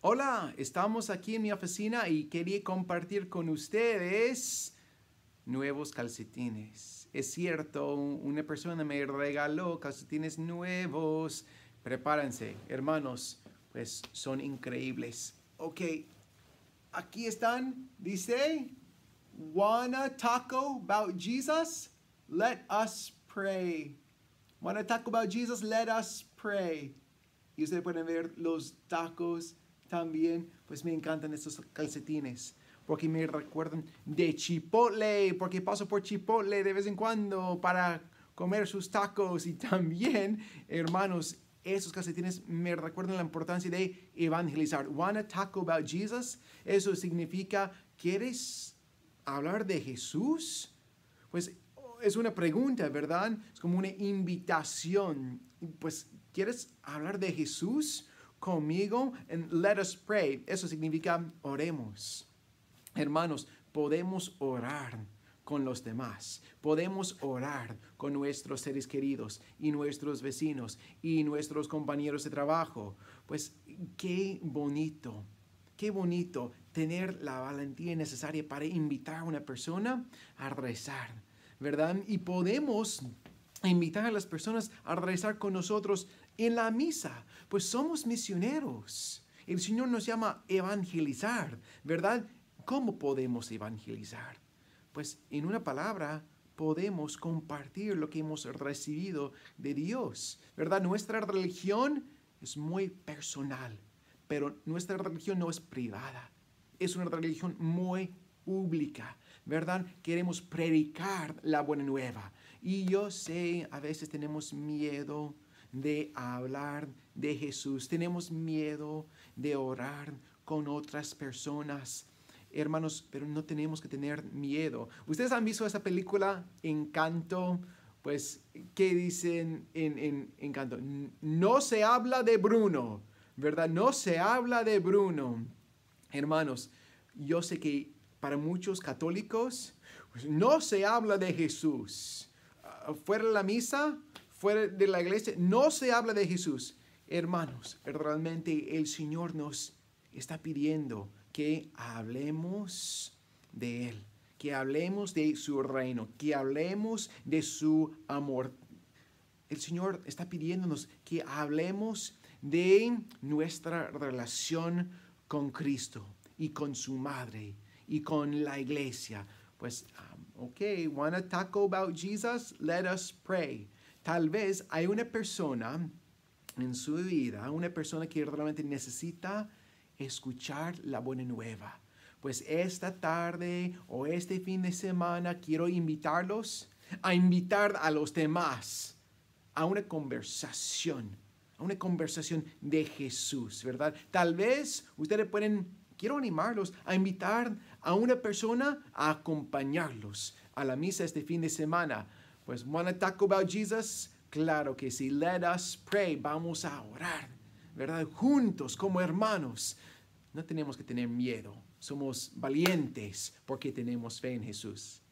Hola, estamos aquí en mi oficina y quería compartir con ustedes nuevos calcetines. Es cierto, una persona me regaló calcetines nuevos. Prepárense, hermanos, pues son increíbles. Ok, aquí están, dice, wanna taco about Jesus? Let us pray. Wanna taco about Jesus? Let us pray. Y ustedes pueden ver los tacos también, pues me encantan estos calcetines porque me recuerdan de Chipotle, porque paso por Chipotle de vez en cuando para comer sus tacos y también, hermanos, esos calcetines me recuerdan la importancia de evangelizar. Wanna talk about Jesus? Eso significa, ¿quieres hablar de Jesús? Pues es una pregunta, ¿verdad? Es como una invitación. Pues, ¿quieres hablar de Jesús? conmigo and let us pray. Eso significa oremos. Hermanos, podemos orar con los demás. Podemos orar con nuestros seres queridos y nuestros vecinos y nuestros compañeros de trabajo. Pues qué bonito, qué bonito tener la valentía necesaria para invitar a una persona a rezar, ¿verdad? Y podemos invitar a las personas a rezar con nosotros en la misa, pues somos misioneros. El Señor nos llama evangelizar, ¿verdad? ¿Cómo podemos evangelizar? Pues en una palabra, podemos compartir lo que hemos recibido de Dios, ¿verdad? Nuestra religión es muy personal, pero nuestra religión no es privada, es una religión muy pública, ¿verdad? Queremos predicar la buena nueva. Y yo sé, a veces tenemos miedo, de hablar de Jesús, tenemos miedo de orar con otras personas. Hermanos, pero no tenemos que tener miedo. Ustedes han visto esa película Encanto, pues, ¿qué dicen en, en Encanto? No se habla de Bruno, ¿verdad? No se habla de Bruno. Hermanos, yo sé que para muchos católicos pues, no se habla de Jesús. Ah, Fuera de la misa, fuera de la iglesia, no se habla de Jesús. Hermanos, realmente el Señor nos está pidiendo que hablemos de Él, que hablemos de su reino, que hablemos de su amor. El Señor está pidiéndonos que hablemos de nuestra relación con Cristo y con su madre y con la iglesia. Pues, um, ok okay, want to talk about Jesus? Let us pray. Tal vez hay una persona en su vida, una persona que realmente necesita escuchar la buena nueva. Pues esta tarde o este fin de semana quiero invitarlos a invitar a los demás a una conversación, a una conversación de Jesús, ¿verdad? Tal vez ustedes pueden, quiero animarlos a invitar a una persona a acompañarlos a la misa este fin de semana, pues, want to talk about Jesus? Claro que sí. Let us pray. Vamos a orar, ¿verdad? Juntos, como hermanos. No tenemos que tener miedo. Somos valientes porque tenemos fe en Jesús.